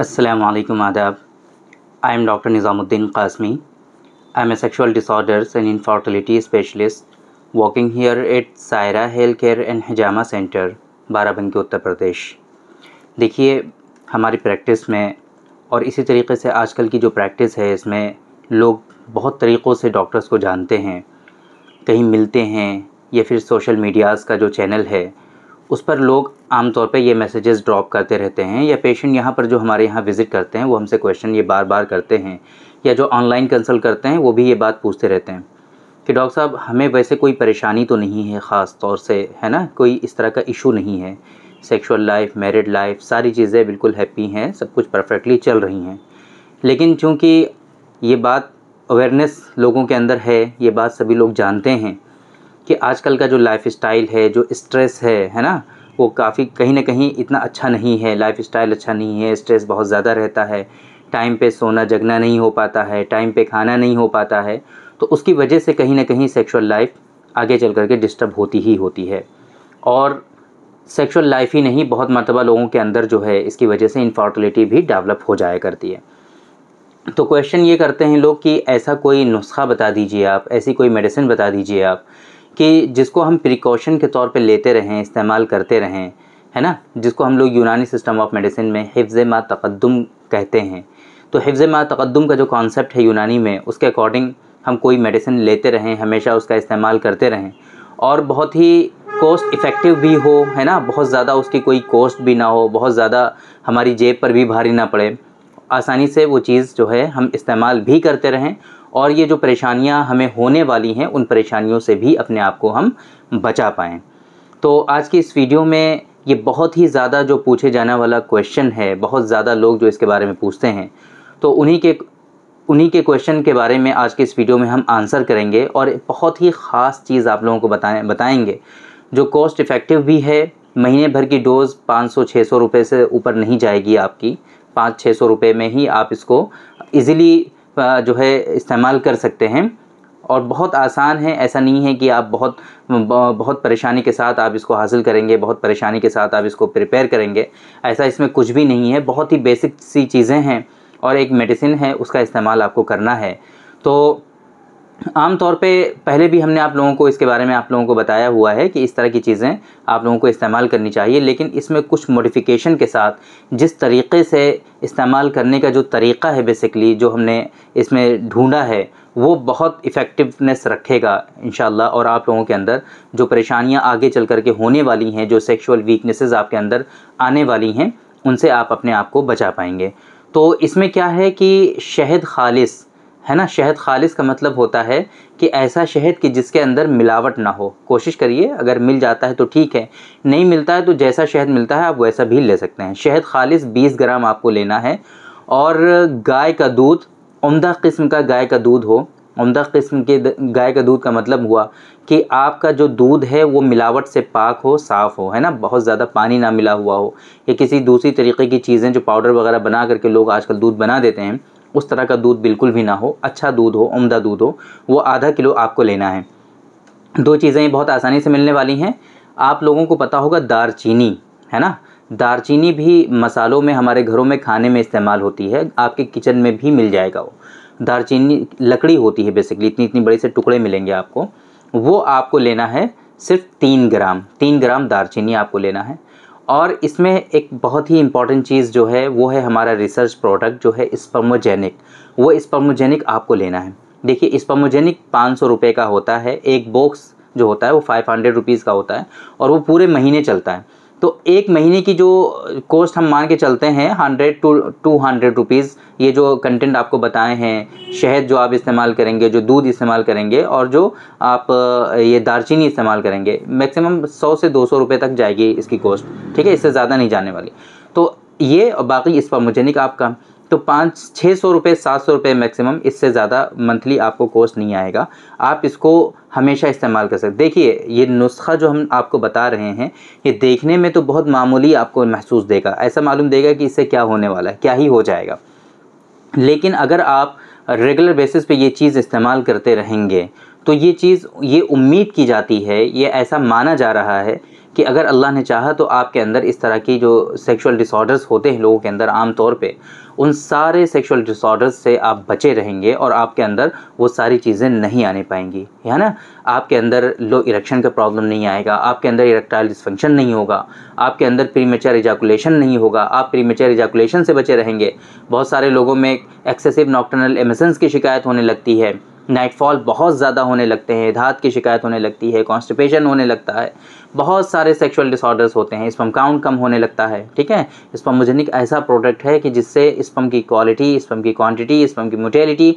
असलकुम आदाब I am doctor Nizamuddin Qasmi I am a sexual disorders and infertility specialist working here at Saira health care and Hijama centre Barabanki Uttar Pradesh देखिए हमारी practice में और इसी तरीके से आजकल की जो प्रैक्टिस है इसमें लोग बहुत तरीक़ों से डॉक्टर्स को जानते हैं कहीं मिलते हैं या फिर सोशल मीडियाज़ का जो चैनल है उस पर लोग आमतौर पे ये मैसेजेस ड्रॉप करते रहते हैं या पेशेंट यहाँ पर जो हमारे यहाँ विज़िट करते हैं वो हमसे क्वेश्चन ये बार बार करते हैं या जो ऑनलाइन कंसल्ट करते हैं वो भी ये बात पूछते रहते हैं कि डॉक्टर साहब हमें वैसे कोई परेशानी तो नहीं है ख़ास तौर से है ना कोई इस तरह का इशू नहीं है सेक्शुअल लाइफ मैरिड लाइफ सारी चीज़ें बिल्कुल हैप्पी हैं सब कुछ परफेक्टली चल रही हैं लेकिन चूँकि ये बात अवेयरनेस लोगों के अंदर है ये बात सभी लोग जानते हैं कि आजकल का जो लाइफ स्टाइल है जो स्ट्रेस है है ना वो काफ़ी कहीं ना कहीं इतना अच्छा नहीं है लाइफ स्टाइल अच्छा नहीं है स्ट्रेस बहुत ज़्यादा रहता है टाइम पे सोना जगना नहीं हो पाता है टाइम पे खाना नहीं हो पाता है तो उसकी वजह से कहीं ना कहीं सेक्सुअल लाइफ आगे चल करके डिस्टर्ब होती ही होती है और सेक्सुअल लाइफ ही नहीं बहुत मरतबा लोगों के अंदर जो है इसकी वजह से इनफर्टिलिटी भी डेवलप हो जाया करती है तो क्वेश्चन ये करते हैं लोग कि ऐसा कोई नुस्खा बता दीजिए आप ऐसी कोई मेडिसिन बता दीजिए आप कि जिसको हम प्रिकॉशन के तौर पे लेते रहें इस्तेमाल करते रहें है ना जिसको हम लोग यूनानी सिस्टम ऑफ मेडिसिन में हिफ्ज़ मा तकदम कहते हैं तो हिफ्ज़ मा तकदम का जो कॉन्सेप्ट है यूनानी में उसके अकॉर्डिंग हम कोई मेडिसिन लेते रहें हमेशा उसका इस्तेमाल करते रहें और बहुत ही कॉस्ट इफ़ेक्टिव भी हो है ना बहुत ज़्यादा उसकी कोई कॉस्ट भी ना हो बहुत ज़्यादा हमारी जेब पर भी भारी ना पड़े आसानी से वो चीज़ जो है हम इस्तेमाल भी करते रहें और ये जो परेशानियाँ हमें होने वाली हैं उन परेशानियों से भी अपने आप को हम बचा पाएँ तो आज की इस वीडियो में ये बहुत ही ज़्यादा जो पूछे जाने वाला क्वेश्चन है बहुत ज़्यादा लोग जो इसके बारे में पूछते हैं तो उन्हीं के उन्हीं के क्वेश्चन के बारे में आज के इस वीडियो में हम आंसर करेंगे और बहुत ही ख़ास चीज़ आप लोगों को बताएं बताएंगे जो कॉस्ट इफ़ेक्टिव भी है महीने भर की डोज़ 500 सौ रुपये से ऊपर नहीं जाएगी आपकी पाँच छः सौ रुपये में ही आप इसको ईज़िली जो है इस्तेमाल कर सकते हैं और बहुत आसान है ऐसा नहीं है कि आप बहुत बहुत परेशानी के साथ आप इसको हासिल करेंगे बहुत परेशानी के साथ आप इसको प्रिपेयर करेंगे ऐसा इसमें कुछ भी नहीं है बहुत ही बेसिक सी चीज़ें हैं और एक मेडिसिन है उसका इस्तेमाल आपको करना है तो आम तौर पे पहले भी हमने आप लोगों को इसके बारे में आप लोगों को बताया हुआ है कि इस तरह की चीज़ें आप लोगों को इस्तेमाल करनी चाहिए लेकिन इसमें कुछ मॉडिफिकेशन के साथ जिस तरीके से इस्तेमाल करने का जो तरीक़ा है बेसिकली जो हमने इसमें ढूंढा है वो बहुत इफ़ेक्टिवनेस रखेगा इन और आप लोगों के अंदर जो परेशानियाँ आगे चल करके होने वाली हैं जो सेक्शुअल वीकनेसेज आपके अंदर आने वाली हैं उनसे आप अपने आप को बचा पाएंगे तो इसमें क्या है कि शहद खालिश है ना शहद खालिश का मतलब होता है कि ऐसा शहद कि जिसके अंदर मिलावट ना हो कोशिश करिए अगर मिल जाता है तो ठीक है नहीं मिलता है तो जैसा शहद मिलता है आप वैसा भी ले सकते हैं शहद खालिश 20 ग्राम आपको लेना है और गाय का दूध उमदा किस्म का गाय का दूध हो उमदा किस्म के गाय का दूध का मतलब हुआ कि आपका जो दूध है वो मिलावट से पाक हो साफ़ हो है ना बहुत ज़्यादा पानी ना मिला हुआ हो या किसी दूसरी तरीके की चीज़ें जो पाउडर वगैरह बना करके लोग आजकल दूध बना देते हैं उस तरह का दूध बिल्कुल भी ना हो अच्छा दूध हो उमदा दूध हो वो आधा किलो आपको लेना है दो चीज़ें बहुत आसानी से मिलने वाली हैं आप लोगों को पता होगा दारचीनी है ना दारचीनी भी मसालों में हमारे घरों में खाने में इस्तेमाल होती है आपके किचन में भी मिल जाएगा वो दारचीनी लकड़ी होती है बेसिकली इतनी इतनी बड़े से टुकड़े मिलेंगे आपको वो आपको लेना है सिर्फ तीन ग्राम तीन ग्राम दारचीनी आपको लेना है और इसमें एक बहुत ही इंपॉर्टेंट चीज़ जो है वो है हमारा रिसर्च प्रोडक्ट जो है स्पर्मोजेनिक वो स्पर्मोजेनिक आपको लेना है देखिए स्पर्मोजेनिक पाँच सौ रुपये का होता है एक बॉक्स जो होता है वो फाइव हंड्रेड रुपीज़ का होता है और वो पूरे महीने चलता है तो एक महीने की जो कॉस्ट हम मान के चलते हैं hundred to two hundred rupees ये जो कंटेंट आपको बताए हैं शहद जो आप इस्तेमाल करेंगे जो दूध इस्तेमाल करेंगे और जो आप ये दारचीनी इस्तेमाल करेंगे मैक्सिमम सौ से दो सौ रुपये तक जाएगी इसकी कॉस्ट ठीक है इससे ज़्यादा नहीं जाने वाली तो ये और बाकी इस पर मुझे नहीं आपका तो पाँच छः सौ रुपये सात सौ रुपये मैक्सिमम इससे ज़्यादा मंथली आपको कोर्स नहीं आएगा आप इसको हमेशा इस्तेमाल कर सकते देखिए ये नुस्खा जो हम आपको बता रहे हैं ये देखने में तो बहुत मामूली आपको महसूस देगा ऐसा मालूम देगा कि इससे क्या होने वाला है क्या ही हो जाएगा लेकिन अगर आप रेगुलर बेसिस पे ये चीज़ इस्तेमाल करते रहेंगे तो ये चीज़ ये उम्मीद की जाती है ये ऐसा माना जा रहा है कि अगर अल्लाह ने चाहा तो आपके अंदर इस तरह की जो सेक्सुअल डिसऑर्डर्स होते हैं लोगों के अंदर आम तौर पे उन सारे सेक्सुअल डिसऑर्डर्स से आप बचे रहेंगे और आपके अंदर वो सारी चीज़ें नहीं आने पाएंगी है ना आपके अंदर लो इरेक्शन का प्रॉब्लम नहीं आएगा आपके अंदर इरेक्टाइल डिसफंक्शन नहीं होगा आपके अंदर प्रीमेचर एजाकुलेशन नहीं होगा आप प्रीमेचर एजाकुलेशन से बचे रहेंगे बहुत सारे लोगों में एक्सेसिव नॉक्टर्नल एमिसन्स की शिकायत होने लगती है नाइटफॉल बहुत ज़्यादा होने लगते हैं धात की शिकायत होने लगती है कॉन्स्टिपेशन होने लगता है बहुत सारे सेक्सुअल डिसऑर्डर्स होते हैं स्पम काउंट कम होने लगता है ठीक है मुजनिक ऐसा प्रोडक्ट है कि जिससे स्पम की क्वालिटी स्पम की क्वांटिटी स्पम की मोटेलिटी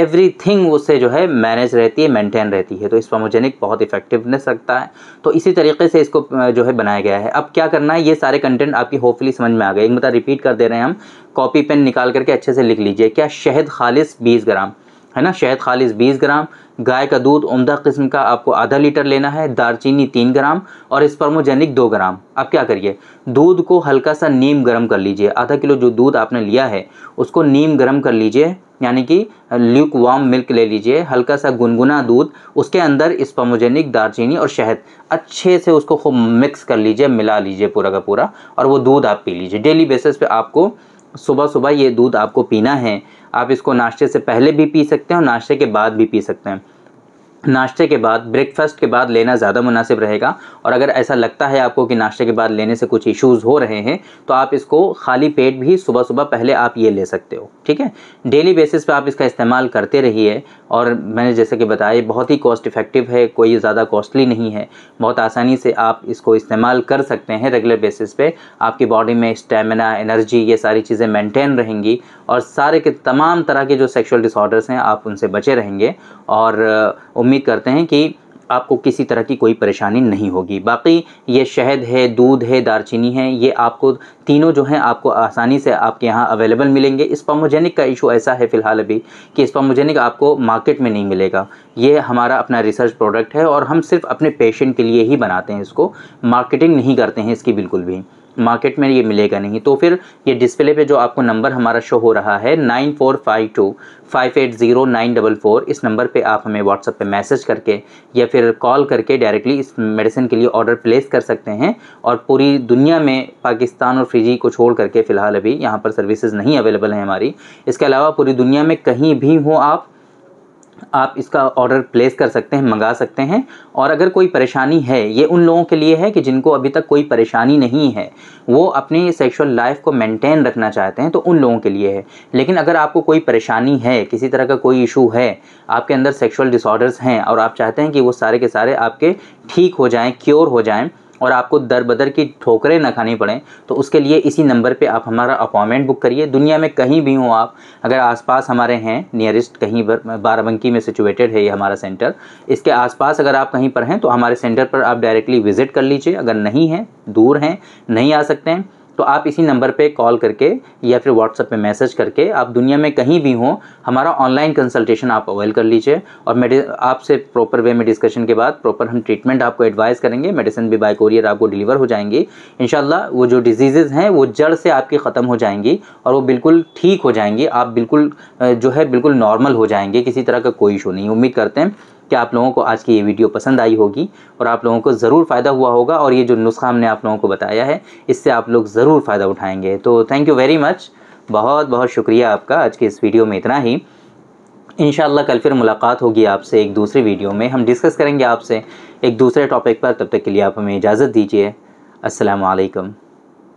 एवरीथिंग उससे जो है मैनेज रहती है मेंटेन रहती है तो स्पमोजेनिक बहुत इफेक्टिवनेस रखता है तो इसी तरीके से इसको जो है बनाया गया है अब क्या करना है ये सारे कंटेंट आपकी होपफुली समझ में आ गए एक मतलब रिपीट कर दे रहे हैं हम कॉपी पेन निकाल करके अच्छे से लिख लीजिए क्या शहद खालिश बीस ग्राम है ना शहद खालिस 20 ग्राम गाय का दूध उमदा किस्म का आपको आधा लीटर लेना है दारचीनी तीन ग्राम और स्पर्मोजेनिक दो ग्राम अब क्या करिए दूध को हल्का सा नीम गर्म कर लीजिए आधा किलो जो दूध आपने लिया है उसको नीम गर्म कर लीजिए यानी कि ल्यूक वार्म मिल्क ले लीजिए हल्का सा गुनगुना दूध उसके अंदर स्पर्मोजेनिक दारचीनी और शहद अच्छे से उसको खूब मिक्स कर लीजिए मिला लीजिए पूरा का पूरा और वो दूध आप पी लीजिए डेली बेसिस पे आपको सुबह सुबह ये दूध आपको पीना है आप इसको नाश्ते से पहले भी पी सकते हैं और नाश्ते के बाद भी पी सकते हैं नाश्ते के बाद ब्रेकफास्ट के बाद लेना ज़्यादा मुनासिब रहेगा और अगर ऐसा लगता है आपको कि नाश्ते के बाद लेने से कुछ इश्यूज़ हो रहे हैं तो आप इसको खाली पेट भी सुबह सुबह पहले आप ये ले सकते हो ठीक है डेली बेसिस पे आप इसका इस्तेमाल करते रहिए और मैंने जैसे कि बताया बहुत ही कॉस्ट इफ़ेक्टिव है कोई ज़्यादा कॉस्टली नहीं है बहुत आसानी से आप इसको इस्तेमाल कर सकते हैं रेगुलर बेसिस पे आपकी बॉडी में स्टेमिना एनर्जी ये सारी चीज़ें मैंटेन रहेंगी और सारे के तमाम तरह के जो सेक्शुअल डिसऑर्डर्स हैं आप उनसे बचे रहेंगे और उम्मीद करते हैं कि आपको किसी तरह की कोई परेशानी नहीं होगी बाकी ये शहद है दूध है दारचीनी है ये आपको तीनों जो हैं आपको आसानी से आपके यहाँ अवेलेबल मिलेंगे पामोजेनिक का इशू ऐसा है फ़िलहाल अभी कि पामोजेनिक आपको मार्केट में नहीं मिलेगा ये हमारा अपना रिसर्च प्रोडक्ट है और हम सिर्फ अपने पेशेंट के लिए ही बनाते हैं इसको मार्केटिंग नहीं करते हैं इसकी बिल्कुल भी मार्केट में ये मिलेगा नहीं तो फिर ये डिस्प्ले पे जो आपको नंबर हमारा शो हो रहा है nine four five two five eight zero nine double four इस नंबर पे आप हमें व्हाट्सअप पे मैसेज करके या फिर कॉल करके डायरेक्टली इस मेडिसिन के लिए ऑर्डर प्लेस कर सकते हैं और पूरी दुनिया में पाकिस्तान और फ्रिजी को छोड़ करके फ़िलहाल अभी यहाँ पर सर्विसेज नहीं अवेलेबल हैं हमारी इसके अलावा पूरी दुनिया में कहीं भी हों आप आप इसका ऑर्डर प्लेस कर सकते हैं मंगा सकते हैं और अगर कोई परेशानी है ये उन लोगों के लिए है कि जिनको अभी तक कोई परेशानी नहीं है वो अपनी सेक्सुअल लाइफ को मेंटेन रखना चाहते हैं तो उन लोगों के लिए है लेकिन अगर आपको कोई परेशानी है किसी तरह का कोई इशू है आपके अंदर सेक्सुअल डिसऑर्डर्स हैं और आप चाहते हैं कि वो सारे के सारे आपके ठीक हो जाएँ क्योर हो जाएँ और आपको दर बदर की ठोकरें ना खानी पड़ें तो उसके लिए इसी नंबर पे आप हमारा अपॉइंटमेंट बुक करिए दुनिया में कहीं भी हों आप अगर आसपास हमारे हैं नियरेस्ट कहीं पर बाराबंकी में सिचुएटेड है ये हमारा सेंटर इसके आसपास अगर आप कहीं पर हैं तो हमारे सेंटर पर आप डायरेक्टली विज़िट कर लीजिए अगर नहीं हैं दूर हैं नहीं आ सकते हैं तो आप इसी नंबर पे कॉल करके या फिर व्हाट्सएप पे मैसेज करके आप दुनिया में कहीं भी हों हमारा ऑनलाइन कंसल्टेशन आप अवेल कर लीजिए और मेडि आपसे प्रॉपर वे में डिस्कशन के बाद प्रॉपर हम ट्रीटमेंट आपको एडवाइस करेंगे मेडिसिन भी बाय कोरियर आपको डिलीवर हो जाएंगी इन वो जो डिजीज़ हैं वो जड़ से आपकी ख़त्म हो जाएंगी और वो बिल्कुल ठीक हो जाएंगी आप बिल्कुल जो है बिल्कुल नॉर्मल हो जाएंगे किसी तरह का कोई इशू नहीं उम्मीद करते हैं कि आप लोगों को आज की ये वीडियो पसंद आई होगी और आप लोगों को ज़रूर फ़ायदा हुआ होगा और ये जो नुस्खा हमने आप लोगों को बताया है इससे आप लोग ज़रूर फ़ायदा उठाएंगे तो थैंक यू वेरी मच बहुत बहुत शुक्रिया आपका आज के इस वीडियो में इतना ही इन कल फिर मुलाकात होगी आपसे एक दूसरे वीडियो में हम डिस्कस करेंगे आपसे एक दूसरे टॉपिक पर तब तक के लिए आप हमें इजाज़त दीजिए असलकम